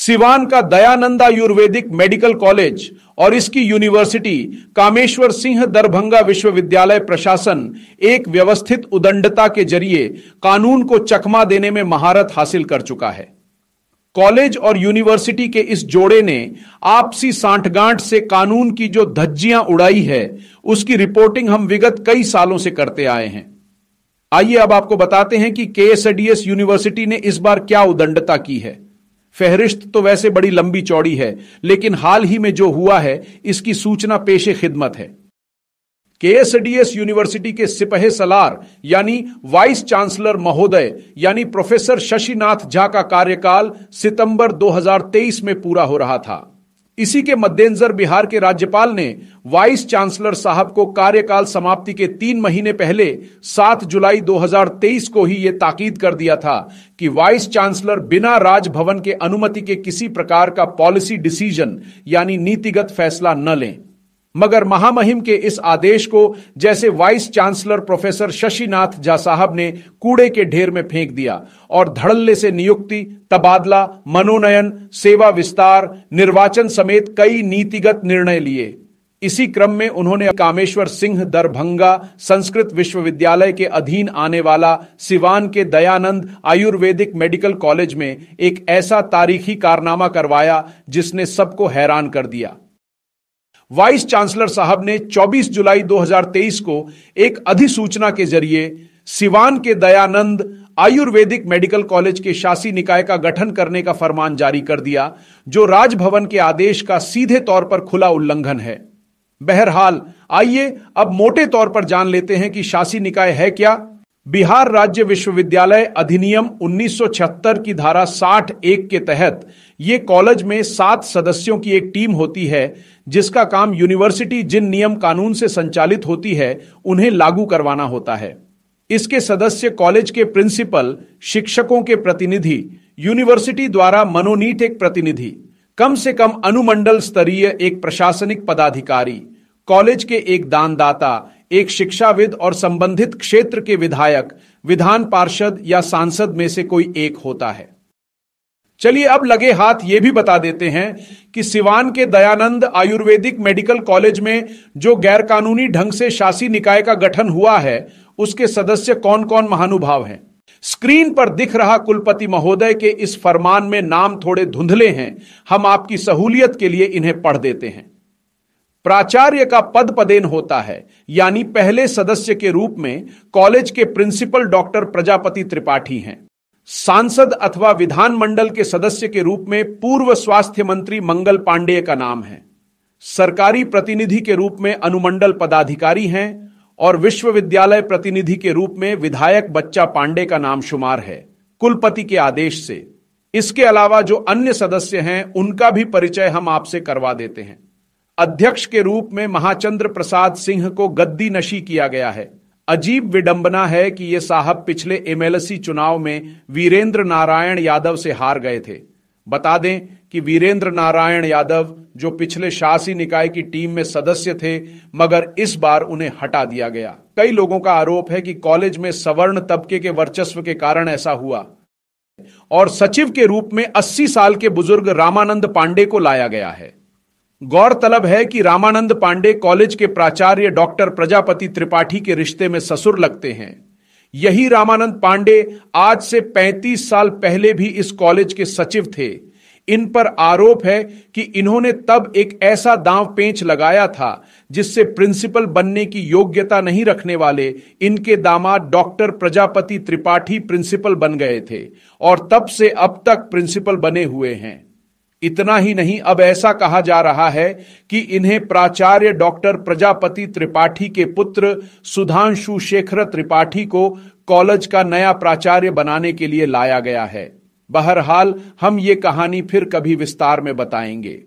सिवान का Dayanand Ayurvedic medical college और इसकी यूनिवर्सिटी कामेश्वर सिंह दरभंगा विश्वविद्यालय प्रशासन एक व्यवस्थित उदंडता के जरिए कानून को चकमा देने में महारत हासिल कर चुका है कॉलेज और यूनिवर्सिटी के इस जोड़े ने आपसी सांठगांठ से कानून की जो धज्जियां उड़ाई है उसकी रिपोर्टिंग हम विगत कई सालों से करते आए हैं आइए अब आपको बताते हैं कि के यूनिवर्सिटी ने इस बार क्या उदंडता की है फेहरिश्त तो वैसे बड़ी लंबी चौड़ी है लेकिन हाल ही में जो हुआ है इसकी सूचना पेशे खिदमत है केएसडीएस यूनिवर्सिटी के सिपहे सलार यानी वाइस चांसलर महोदय यानी प्रोफेसर शशिनाथ झा का कार्यकाल सितंबर 2023 में पूरा हो रहा था इसी के मद्देनजर बिहार के राज्यपाल ने वाइस चांसलर साहब को कार्यकाल समाप्ति के तीन महीने पहले 7 जुलाई 2023 को ही ये ताकीद कर दिया था कि वाइस चांसलर बिना राजभवन के अनुमति के किसी प्रकार का पॉलिसी डिसीजन यानी नीतिगत फैसला न लें मगर महामहिम के इस आदेश को जैसे vice chancellor professor Shashinath Jha साहब ने कूड़े के ढेर में फेंक दिया और धड़ल्ले से नियुक्ति तबादला मनोनयन सेवा विस्तार निर्वाचन समेत कई नीतिगत निर्णय लिए इसी क्रम में उन्होंने कामेश्वर सिंह दरभंगा संस्कृत विश्वविद्यालय के अधीन आने वाला सिवान के दयानंद आयुर्वेदिक मेडिकल कॉलेज में एक ऐसा तारीखी कारनामा करवाया जिसने सबको हैरान कर दिया वाइस चांसलर साहब ने 24 जुलाई 2023 को एक अधिसूचना के जरिए सिवान के दयानंद आयुर्वेदिक मेडिकल कॉलेज के शासी निकाय का गठन करने का फरमान जारी कर दिया जो राजभवन के आदेश का सीधे तौर पर खुला उल्लंघन है बहरहाल आइए अब मोटे तौर पर जान लेते हैं कि शासी निकाय है क्या बिहार राज्य विश्वविद्यालय अधिनियम 1976 की धारा 60 एक के तहत ये कॉलेज में सात सदस्यों की एक टीम होती है जिसका काम यूनिवर्सिटी जिन नियम कानून से संचालित होती है उन्हें लागू करवाना होता है इसके सदस्य कॉलेज के प्रिंसिपल शिक्षकों के प्रतिनिधि यूनिवर्सिटी द्वारा मनोनीत एक प्रतिनिधि कम से कम अनुमंडल स्तरीय एक प्रशासनिक पदाधिकारी कॉलेज के एक दानदाता एक शिक्षाविद और संबंधित क्षेत्र के विधायक विधान पार्षद या सांसद में से कोई एक होता है चलिए अब लगे हाथ ये भी बता देते हैं कि सिवान के दयानंद आयुर्वेदिक मेडिकल कॉलेज में जो गैरकानूनी ढंग से शासी निकाय का गठन हुआ है उसके सदस्य कौन कौन महानुभाव हैं स्क्रीन पर दिख रहा कुलपति महोदय के इस फरमान में नाम थोड़े धुंधले हैं हम आपकी सहूलियत के लिए इन्हें पढ़ देते हैं प्राचार्य का पद पदेन होता है यानी पहले सदस्य के रूप में कॉलेज के प्रिंसिपल डॉक्टर प्रजापति त्रिपाठी हैं सांसद अथवा विधानमंडल के सदस्य के रूप में पूर्व स्वास्थ्य मंत्री मंगल पांडेय का नाम है सरकारी प्रतिनिधि के रूप में अनुमंडल पदाधिकारी हैं और विश्वविद्यालय प्रतिनिधि के रूप में विधायक बच्चा पांडे का नाम शुमार है कुलपति के आदेश से इसके अलावा जो अन्य सदस्य हैं उनका भी परिचय हम आपसे करवा देते हैं अध्यक्ष के रूप में महाचंद्र प्रसाद सिंह को गद्दी नशी किया गया है अजीब विडंबना है कि ये साहब पिछले एमएलसी चुनाव में वीरेंद्र नारायण यादव से हार गए थे बता दें कि वीरेंद्र नारायण यादव जो पिछले शासी निकाय की टीम में सदस्य थे मगर इस बार उन्हें हटा दिया गया कई लोगों का आरोप है कि कॉलेज में सवर्ण तबके के वर्चस्व के कारण ऐसा हुआ और सचिव के रूप में 80 साल के बुजुर्ग रामानंद पांडे को लाया गया है गौरतलब है कि रामानंद पांडे कॉलेज के प्राचार्य डॉक्टर प्रजापति त्रिपाठी के रिश्ते में ससुर लगते हैं यही रामानंद पांडे आज से 35 साल पहले भी इस कॉलेज के सचिव थे इन पर आरोप है कि इन्होंने तब एक ऐसा दांव पेंच लगाया था जिससे प्रिंसिपल बनने की योग्यता नहीं रखने वाले इनके दामाद डॉक्टर प्रजापति त्रिपाठी प्रिंसिपल बन गए थे और तब से अब तक प्रिंसिपल बने हुए हैं इतना ही नहीं अब ऐसा कहा जा रहा है कि इन्हें प्राचार्य डॉक्टर प्रजापति त्रिपाठी के पुत्र सुधांशु शेखर त्रिपाठी को कॉलेज का नया प्राचार्य बनाने के लिए लाया गया है बहरहाल हम ये कहानी फिर कभी विस्तार में बताएंगे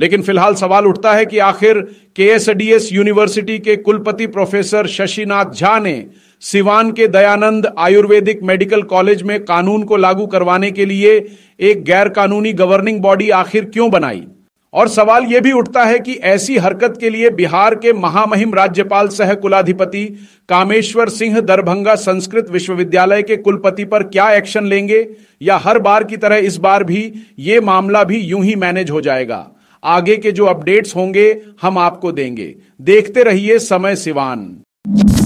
लेकिन फिलहाल सवाल उठता है कि आखिर के एस डी एस यूनिवर्सिटी के कुलपति प्रोफेसर शशिनाथ झा ने सिवान के दयानंद आयुर्वेदिक मेडिकल कॉलेज में कानून को लागू करवाने के लिए एक गैर कानूनी गवर्निंग बॉडी आखिर क्यों बनाई और सवाल यह भी उठता है कि ऐसी हरकत के लिए बिहार के महामहिम राज्यपाल सह कुलाधिपति कामेश्वर सिंह दरभंगा संस्कृत विश्वविद्यालय के कुलपति पर क्या एक्शन लेंगे या हर बार की तरह इस बार भी ये मामला भी यूं ही मैनेज हो जाएगा आगे के जो अपडेट्स होंगे हम आपको देंगे देखते रहिए समय सिवान